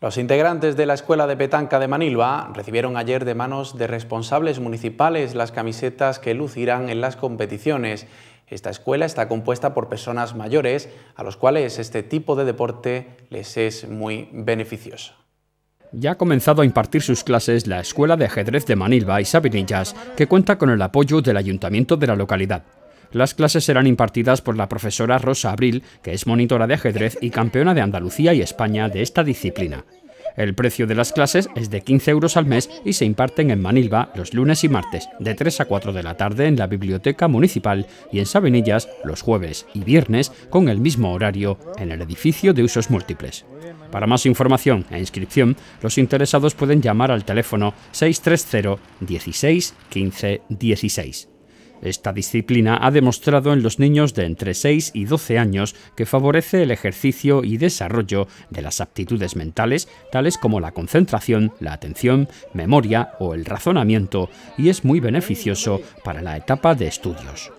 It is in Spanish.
Los integrantes de la Escuela de Petanca de Manilva recibieron ayer de manos de responsables municipales las camisetas que lucirán en las competiciones. Esta escuela está compuesta por personas mayores a los cuales este tipo de deporte les es muy beneficioso. Ya ha comenzado a impartir sus clases la Escuela de Ajedrez de Manilva y Sabinillas, que cuenta con el apoyo del Ayuntamiento de la localidad. Las clases serán impartidas por la profesora Rosa Abril, que es monitora de ajedrez y campeona de Andalucía y España de esta disciplina. El precio de las clases es de 15 euros al mes y se imparten en Manilva los lunes y martes, de 3 a 4 de la tarde en la Biblioteca Municipal y en Sabenillas los jueves y viernes con el mismo horario en el edificio de usos múltiples. Para más información e inscripción, los interesados pueden llamar al teléfono 630 16 15 16. Esta disciplina ha demostrado en los niños de entre 6 y 12 años que favorece el ejercicio y desarrollo de las aptitudes mentales, tales como la concentración, la atención, memoria o el razonamiento, y es muy beneficioso para la etapa de estudios.